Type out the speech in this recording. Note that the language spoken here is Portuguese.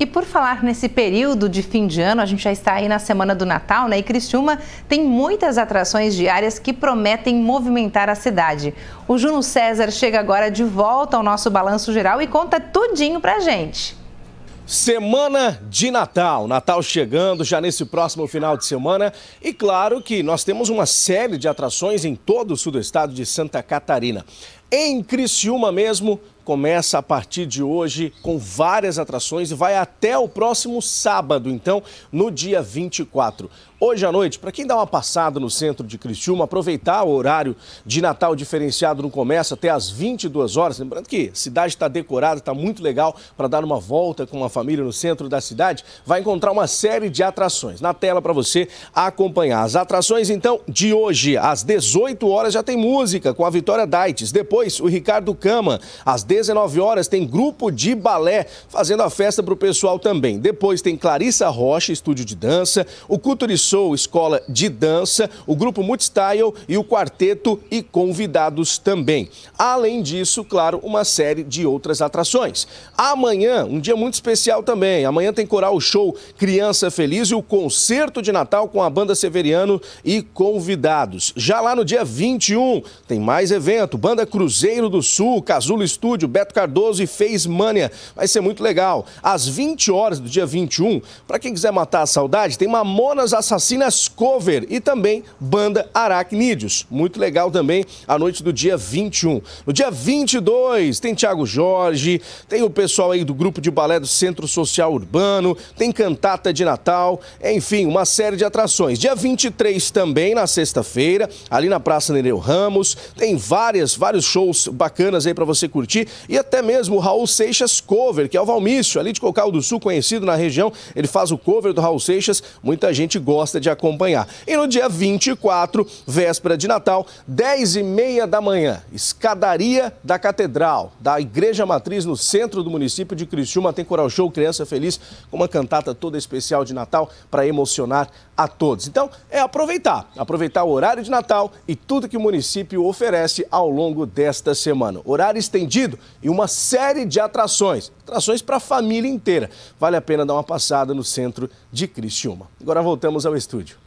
E por falar nesse período de fim de ano, a gente já está aí na semana do Natal, né? E Criciúma tem muitas atrações diárias que prometem movimentar a cidade. O Juno César chega agora de volta ao nosso balanço geral e conta tudinho pra gente. Semana de Natal, Natal chegando já nesse próximo final de semana e claro que nós temos uma série de atrações em todo o sul do estado de Santa Catarina em Criciúma mesmo, começa a partir de hoje com várias atrações e vai até o próximo sábado, então, no dia 24. Hoje à noite, para quem dá uma passada no centro de Criciúma, aproveitar o horário de Natal diferenciado no comércio até às 22 horas, lembrando que a cidade está decorada, está muito legal para dar uma volta com a família no centro da cidade, vai encontrar uma série de atrações na tela para você acompanhar. As atrações, então, de hoje às 18 horas já tem música com a Vitória Daites. Depois depois, o Ricardo Cama. Às 19 horas tem grupo de balé fazendo a festa para o pessoal também. Depois tem Clarissa Rocha, estúdio de dança, o Soul escola de dança, o grupo Multistyle e o quarteto e convidados também. Além disso, claro, uma série de outras atrações. Amanhã, um dia muito especial também. Amanhã tem coral show Criança Feliz e o concerto de Natal com a banda Severiano e convidados. Já lá no dia 21 tem mais evento, banda Cruz Cruzeiro do Sul, Casulo Estúdio, Beto Cardoso e Face Mania. Vai ser muito legal. Às 20 horas do dia 21, para quem quiser matar a saudade, tem Mamonas Assassinas Cover e também Banda Aracnídeos. Muito legal também a noite do dia 21. No dia 22, tem Tiago Jorge, tem o pessoal aí do grupo de balé do Centro Social Urbano, tem cantata de Natal, enfim, uma série de atrações. Dia 23 também, na sexta-feira, ali na Praça Nereu Ramos, tem várias, vários shows shows bacanas aí para você curtir. E até mesmo o Raul Seixas Cover, que é o Valmício, ali de Cocal do Sul, conhecido na região. Ele faz o cover do Raul Seixas, muita gente gosta de acompanhar. E no dia 24, véspera de Natal, 10 e meia da manhã, escadaria da Catedral, da Igreja Matriz, no centro do município de Criciúma, tem coral show Criança Feliz, com uma cantata toda especial de Natal para emocionar a todos. Então, é aproveitar, aproveitar o horário de Natal e tudo que o município oferece ao longo dessa desta semana. Horário estendido e uma série de atrações. Atrações para a família inteira. Vale a pena dar uma passada no centro de Criciúma. Agora voltamos ao estúdio.